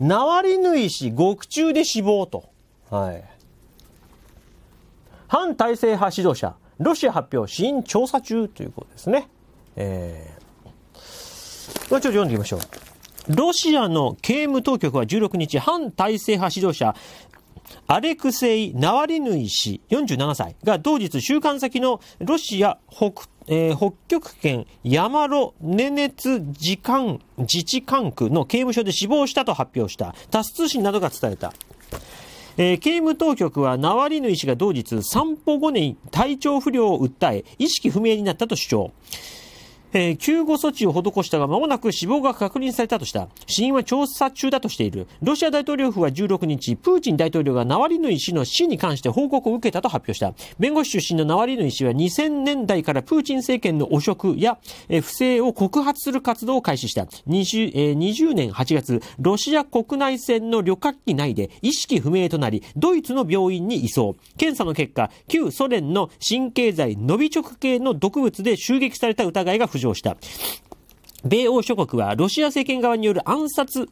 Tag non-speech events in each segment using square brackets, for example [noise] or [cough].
ナワリヌイ氏獄中で死亡と。はい。反体制派指導者、ロシア発表、新調査中ということですね。えー、ちょっと読んでいきましょう。ロシアの刑務当局は16日、反体制派指導者、アレクセイ・ナワリヌイ氏47歳が同日週刊先のロシア北えー、北極圏山ネ根熱自管自治管区の刑務所で死亡したと発表したタス通信などが伝えた。えー、刑務当局はナワリヌイ氏が同日散歩後に体調不良を訴え意識不明になったと主張えー、救護措置を施したが間もなく死亡が確認されたとした。死因は調査中だとしている。ロシア大統領府は16日、プーチン大統領がナワリヌイ氏の死に関して報告を受けたと発表した。弁護士出身のナワリヌイ氏は2000年代からプーチン政権の汚職や、えー、不正を告発する活動を開始した。20, えー、20年8月、ロシア国内線の旅客機内で意識不明となり、ドイツの病院に移送。検査の結果、旧ソ連の神経剤ノビチョク系の毒物で襲撃された疑いが浮上。上した。米欧諸国はロシア政権側による暗殺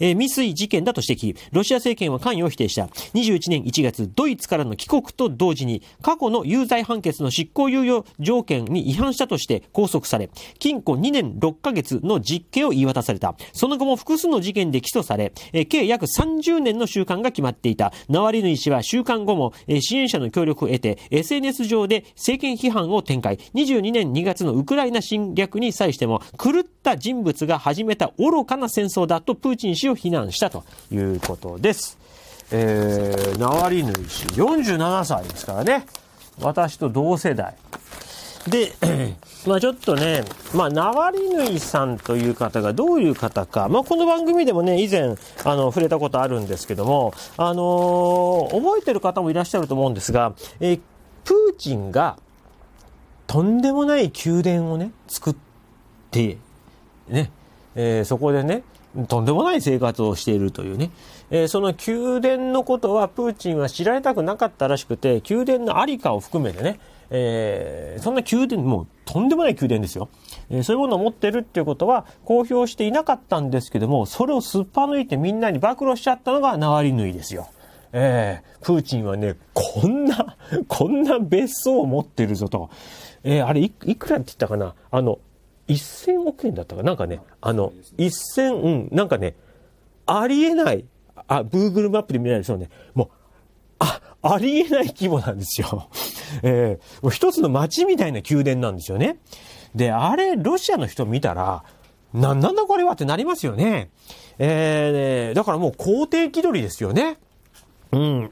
えー、未遂事件だと指摘。ロシア政権は関与を否定した。21年1月、ドイツからの帰国と同時に、過去の有罪判決の執行猶予条件に違反したとして拘束され、禁錮2年6ヶ月の実刑を言い渡された。その後も複数の事件で起訴され、えー、計約30年の収監が決まっていた。ナワリヌイ氏は収監後も、えー、支援者の協力を得て、SNS 上で政権批判を展開。22年2月のウクライナ侵略に際しても、狂った人物が始めた愚かな戦争だとプーチンチン氏を非難したということです。えー、ナワリヌイ氏、47歳ですからね。私と同世代。で、[clears throat] まあちょっとね、まあ、ナワリヌイさんという方がどういう方か、まあ、この番組でもね、以前、あの、触れたことあるんですけども、あのー、覚えてる方もいらっしゃると思うんですが、えー、プーチンが、とんでもない宮殿をね、作って、ね、えー、そこでね、とんでもない生活をしているというね、えー、その宮殿のことはプーチンは知られたくなかったらしくて、宮殿のありかを含めてね、えー、そんな宮殿、もうとんでもない宮殿ですよ。えー、そういうものを持ってるっていうことは公表していなかったんですけども、それをすっぱ抜いてみんなに暴露しちゃったのがナワリヌイですよ。えー、プーチンはね、こんな、こんな別荘を持ってるぞと。えー、あれい、いくらって言ったかなあの、1000億円だったかなんかね、あの、1000、うん、なんかね、ありえない、あ、Google マップで見られるそうね、もう、あ、ありえない規模なんですよ。[laughs] えー、もう一つの街みたいな宮殿なんですよね。で、あれ、ロシアの人見たら、な、んなんだこれはってなりますよね。えー、だからもう皇帝気取りですよね。うん。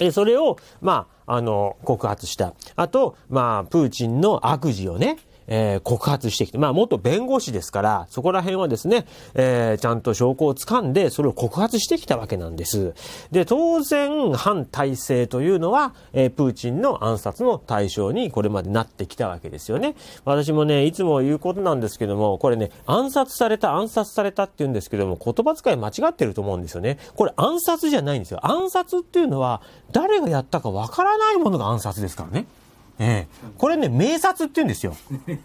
え、[clears throat] それを、まあ、あの、告発した。あと、まあ、プーチンの悪事をね、えー、告発してきて、まあ元弁護士ですから、そこら辺はですね、えー、ちゃんと証拠を掴んで、それを告発してきたわけなんです。で、当然、反体制というのは、えー、プーチンの暗殺の対象にこれまでなってきたわけですよね。私もね、いつも言うことなんですけども、これね、暗殺された、暗殺されたって言うんですけども、言葉遣い間違ってると思うんですよね。これ暗殺じゃないんですよ。暗殺っていうのは、誰がやったかわからないものが暗殺ですからね。ええ、これね、名札って言うんですよ。鮮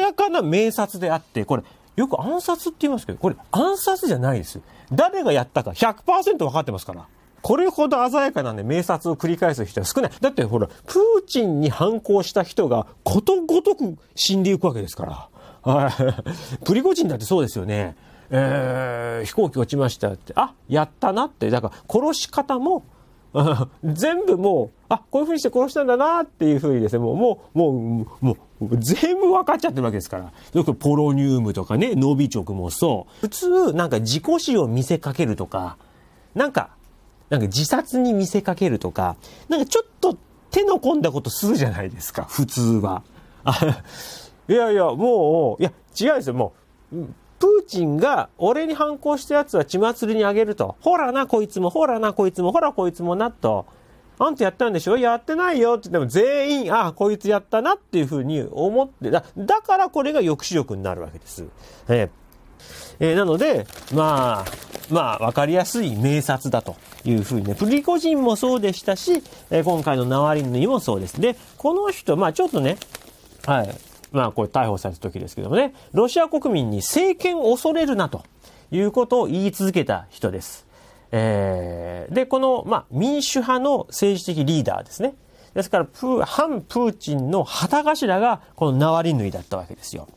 やかな名札であって、これ、よく暗殺って言いますけど、これ暗殺じゃないです。誰がやったか100%分かってますから。これほど鮮やかなんで、名札を繰り返す人は少ない。だってほら、プーチンに反抗した人がことごとく死んでいくわけですから。はい。プリゴジンだってそうですよね。えー、飛行機落ちましたって、あ、やったなって、だから殺し方も [laughs] 全部もう、あ、こういうふうにして殺したんだなっていうふうにですね、もう、もう、もう、もう、全部分かっちゃってるわけですから。よくポロニウムとかね、ノビチョクもそう。普通、なんか自己死を見せかけるとか、なんか、なんか自殺に見せかけるとか、なんかちょっと手の込んだことするじゃないですか、普通は。[laughs] いやいや、もう、いや、違うんですよ、もう。プーチンが俺に反抗した奴は血祭りにあげると。ほらな、こいつも、ほらな、こいつも、ほらこいつもな、と。あんたやったんでしょやってないよって言っても全員、ああ、こいつやったなっていうふうに思って、だだからこれが抑止力になるわけです。ええー、なので、まあ、まあ、わかりやすい名察だというふうにね、プリコジンもそうでしたし、えー、今回のナワリヌイもそうです。で、この人、まあちょっとね、はい、まあこれ逮捕された時ですけどもね、ロシア国民に政権を恐れるなということを言い続けた人です。えー、で、この、まあ、民主派の政治的リーダーですね。ですから、プ反プーチンの旗頭が、このナワリヌイだったわけですよ。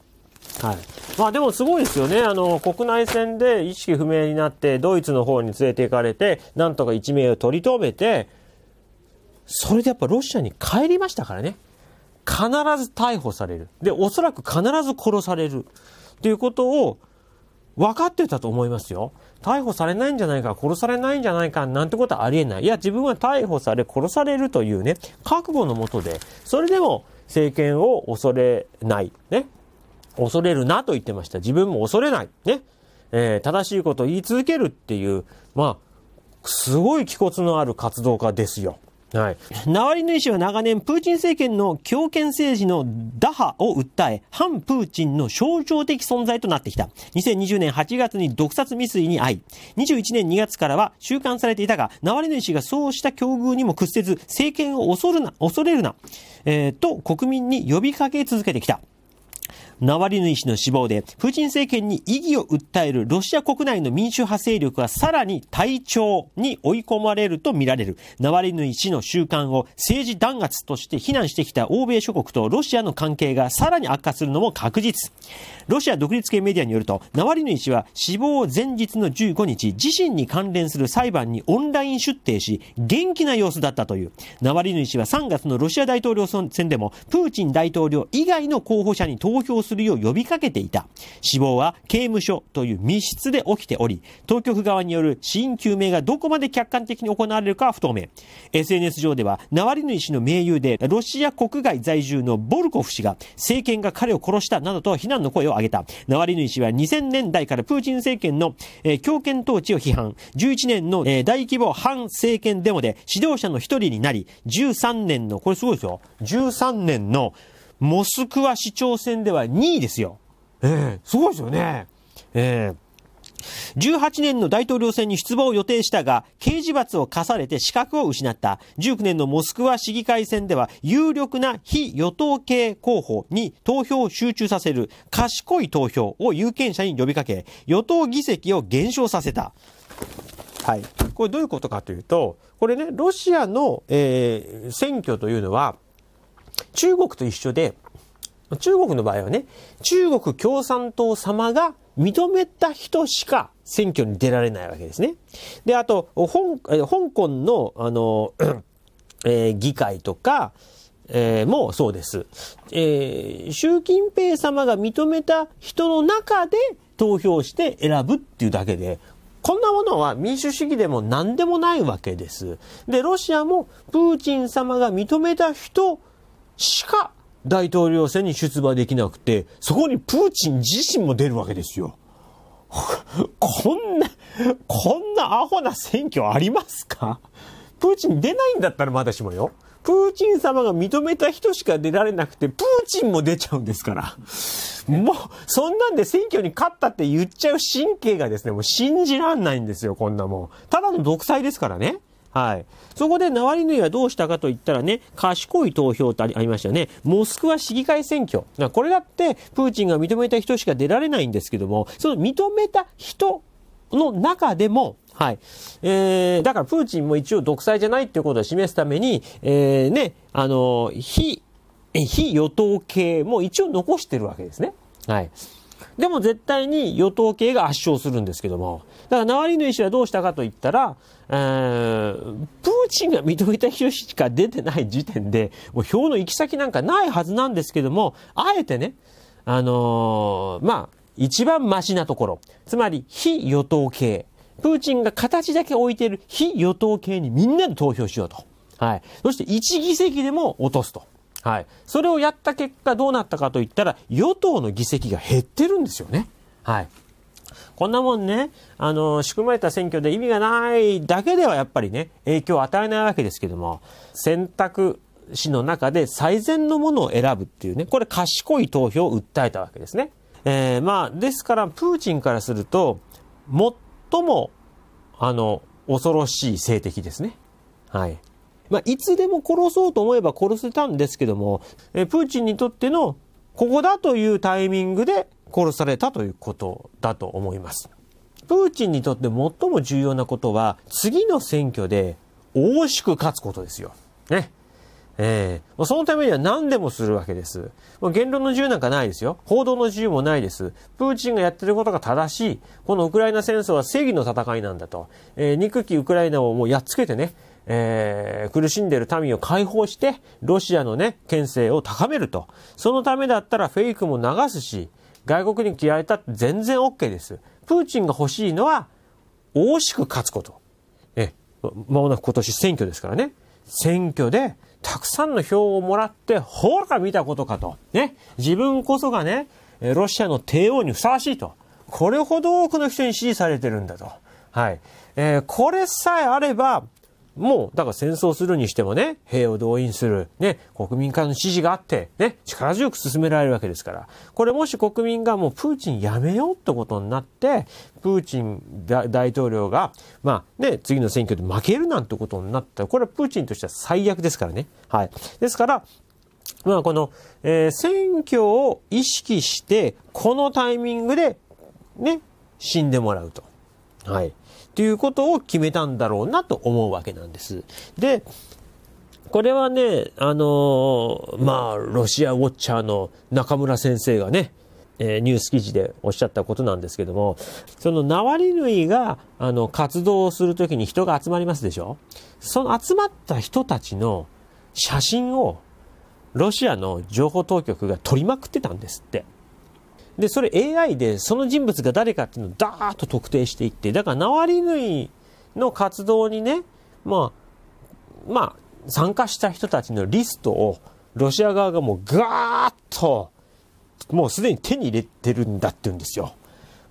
はい。まあでもすごいですよね。あの、国内戦で意識不明になって、ドイツの方に連れて行かれて、なんとか一命を取り留めて、それでやっぱロシアに帰りましたからね。必ず逮捕される。で、おそらく必ず殺される。っていうことを分かってたと思いますよ。逮捕されないんじゃないか、殺されないんじゃないか、なんてことはありえない。いや、自分は逮捕され、殺されるというね、覚悟のもとで、それでも政権を恐れない。ね。恐れるなと言ってました。自分も恐れない。ね。えー、正しいことを言い続けるっていう、まあ、すごい気骨のある活動家ですよ。はい、ナワリヌイ氏は長年、プーチン政権の強権政治の打破を訴え、反プーチンの象徴的存在となってきた。2020年8月に毒殺未遂に遭い、21年2月からは収監されていたが、ナワリヌイ氏がそうした境遇にも屈せず、政権を恐るな、恐れるな、えー、と国民に呼びかけ続けてきた。ナワリヌイ氏の死亡で、プーチン政権に異議を訴えるロシア国内の民主派勢力はさらに体調に追い込まれると見られる。ナワリヌイ氏の習慣を政治弾圧として非難してきた欧米諸国とロシアの関係がさらに悪化するのも確実。ロシア独立系メディアによると、ナワリヌイ氏は死亡前日の15日、自身に関連する裁判にオンライン出廷し、元気な様子だったという。ナワリヌイ氏は3月のロシア大統領選でも、プーチン大統領以外の候補者に投票するよう呼びかけていた。死亡は刑務所という密室で起きており、当局側による死因究明がどこまで客観的に行われるかは不透明。SNS 上では、ナワリヌイ氏の盟友で、ロシア国外在住のボルコフ氏が、政権が彼を殺したなどと非難の声を上げた。ナワリヌイ氏は2000年代からプーチン政権の、強権統治を批判。11年の、大規模反政権デモで指導者の一人になり、13年の、これすごいですよ。13年のモスクワ市長選では2位ですよ。ええすごいですよね。ええ18年の大統領選に出馬を予定したが、刑事罰を課されて資格を失った。19年のモスクワ市議会選では、有力な非与党系候補に投票を集中させる、賢い投票を有権者に呼びかけ、与党議席を減少させた。はい。これどういうことかというと、これね、ロシアの、えー、選挙というのは、中国と一緒で、中国の場合はね、中国共産党様が認めた人しか選挙に出られないわけですね。で、あと、香港の、あの、えー、議会とか、えー、もそうです、えー。習近平様が認めた人の中で投票して選ぶっていうだけで、こんなものは民主主義でも何でもないわけです。で、ロシアもプーチン様が認めた人しか大統領選に出馬できなくて、そこにプーチン自身も出るわけですよ。こんな、こんなアホな選挙ありますかプーチン出ないんだったらまだしもよ。プーチン様が認めた人しか出られなくて、プーチンも出ちゃうんですから。もう、そんなんで選挙に勝ったって言っちゃう神経がですね、もう信じらんないんですよ、こんなもん。ただの独裁ですからね。はい。そこでナワリヌイはどうしたかと言ったらね、賢い投票ってありましたよね。モスクワ市議会選挙。これだってプーチンが認めた人しか出られないんですけども、その認めた人の中でも、はい。えー、だからプーチンも一応独裁じゃないっていうことを示すために、えー、ね、あの、非、非与党系も一応残してるわけですね。はい。でも絶対に与党系が圧勝するんですけども、だからナワリヌイ氏はどうしたかと言ったら、えー、プーチンが認めた人しか出てない時点で、もう票の行き先なんかないはずなんですけども、あえてね、あのー、まあ、一番マシなところ、つまり非与党系、プーチンが形だけ置いている非与党系にみんなで投票しようと。はい。そして1議席でも落とすと。はい。それをやった結果どうなったかといったら、与党の議席が減ってるんですよね。はい。こんなもんね、あの、仕組まれた選挙で意味がないだけではやっぱりね、影響を与えないわけですけども、選択肢の中で最善のものを選ぶっていうね、これ賢い投票を訴えたわけですね。えー、まあ、ですから、プーチンからすると、最も、あの、恐ろしい性的ですね。はい。まあ、いつでも殺そうと思えば殺せたんですけども、えプーチンにとっての、ここだというタイミングで殺されたということだと思います。プーチンにとって最も重要なことは、次の選挙で大しく勝つことですよ。ね。ええー、そのためには何でもするわけです。言論の自由なんかないですよ。報道の自由もないです。プーチンがやってることが正しい。このウクライナ戦争は正義の戦いなんだと。えー、憎きウクライナをもうやっつけてね、えー、苦しんでる民を解放して、ロシアのね、牽制を高めると。そのためだったらフェイクも流すし、外国に嫌われたって全然 OK です。プーチンが欲しいのは、惜しく勝つこと。え、まもなく今年選挙ですからね。選挙で、たくさんの票をもらって、ほら見たことかと。ね。自分こそがね、ロシアの帝王にふさわしいと。これほど多くの人に支持されてるんだと。はい。えー、これさえあれば、もう、だから戦争するにしてもね、兵を動員する、ね、国民からの支持があって、ね、力強く進められるわけですから。これもし国民がもうプーチンやめようってことになって、プーチン大統領が、まあね、次の選挙で負けるなんてことになったら、これはプーチンとしては最悪ですからね。はい。ですから、まあこの、えー、選挙を意識して、このタイミングで、ね、死んでもらうと。はい。ということを決めたんだろうなと思うわけなんです。で、これはね、あのまあ、ロシアウォッチャーの中村先生がね、えー、ニュース記事でおっしゃったことなんですけども、そのナワリヌイが、あの、活動をするときに人が集まりますでしょその集まった人たちの写真を、ロシアの情報当局が撮りまくってたんですって。で、それ AI でその人物が誰かっていうのをダーッと特定していって、だからナワリヌイの活動にね、まあ、まあ、参加した人たちのリストをロシア側がもうガーッと、もうすでに手に入れてるんだって言うんですよ。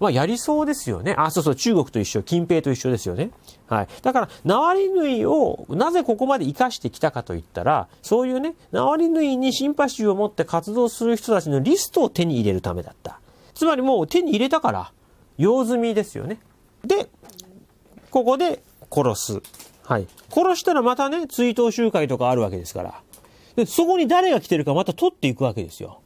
まあ、やりそうですよね。あ、そうそう、中国と一緒、近平と一緒ですよね。はい。だから、ナワリヌイをなぜここまで生かしてきたかといったら、そういうね、ナワリヌイにシンパシーを持って活動する人たちのリストを手に入れるためだった。つまりもう手に入れたから、用済みですよね。で、ここで殺す。はい。殺したらまたね、追悼集会とかあるわけですから。で、そこに誰が来てるかまた取っていくわけですよ。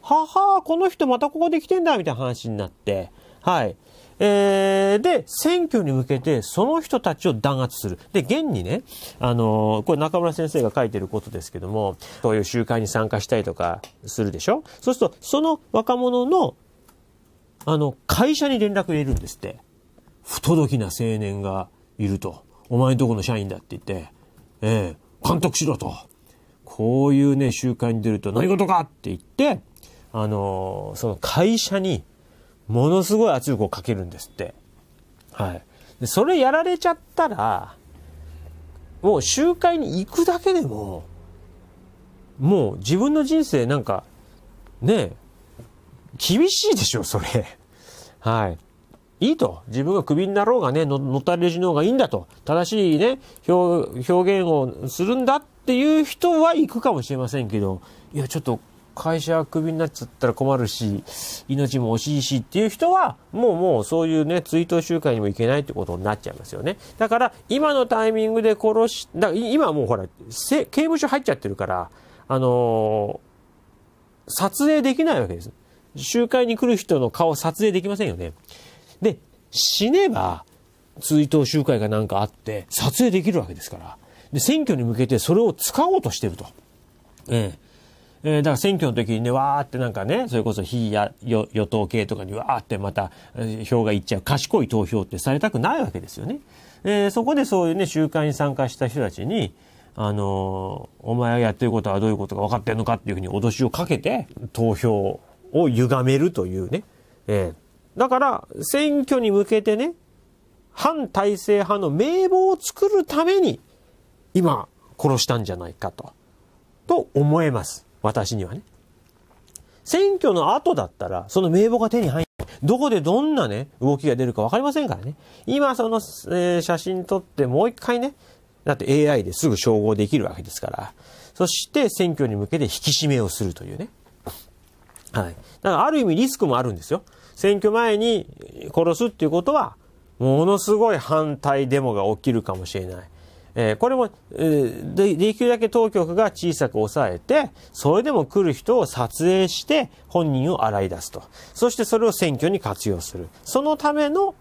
ははこの人またここで来てんだ、みたいな話になって。はい。えー、で、選挙に向けてその人たちを弾圧する。で、現にね、あのー、これ中村先生が書いてることですけども、そういう集会に参加したりとかするでしょそうすると、その若者の、あの、会社に連絡入れるんですって。不届きな青年がいると。お前んとこの社員だって言って、ええー、監督しろと。こういうね、集会に出ると何事かって言って、あのー、その会社にものすごい圧力をかけるんですって。はい。でそれやられちゃったら、もう集会に行くだけでも、もう自分の人生なんか、ね厳しいでしょ、それ。はい。いいと。自分がクビになろうがね、乗ったれじの方がいいんだと。正しいね、表現をするんだっていう人は行くかもしれませんけど、いや、ちょっと会社クビになっちゃったら困るし、命も惜しいしっていう人は、もうもうそういうね、追悼集会にも行けないってことになっちゃいますよね。だから、今のタイミングで殺し、だ今もうほら、刑務所入っちゃってるから、あのー、撮影できないわけです。集会に来る人の顔撮影できませんよね。で、死ねば、追悼集会がなんかあって、撮影できるわけですから。で、選挙に向けてそれを使おうとしてると。ええ。えー、だから選挙の時にね、わーってなんかね、それこそ非や与与党系とかにわーってまた票がいっちゃう賢い投票ってされたくないわけですよね。えー、そこでそういうね、集会に参加した人たちに、あのー、お前がやってることはどういうことが分かってんのかっていうふうに脅しをかけて、投票を歪めるというね。えー、だから、選挙に向けてね、反体制派の名簿を作るために、今、殺したんじゃないかと、と思えます。私にはね。選挙の後だったら、その名簿が手に入んなどこでどんなね、動きが出るかわかりませんからね。今その、えー、写真撮ってもう一回ね、だって AI ですぐ照合できるわけですから。そして選挙に向けて引き締めをするというね。はい。だからある意味リスクもあるんですよ。選挙前に殺すっていうことは、ものすごい反対デモが起きるかもしれない。えー、これも、えー、で、できるだけ当局が小さく抑えて、それでも来る人を撮影して本人を洗い出すと。そしてそれを選挙に活用する。そのための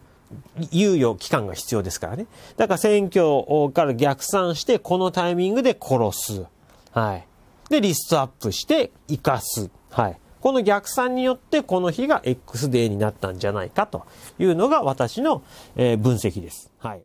猶予期間が必要ですからね。だから選挙から逆算して、このタイミングで殺す。はい。で、リストアップして生かす。はい。この逆算によってこの日が X デーになったんじゃないかというのが私の、え分析です。はい。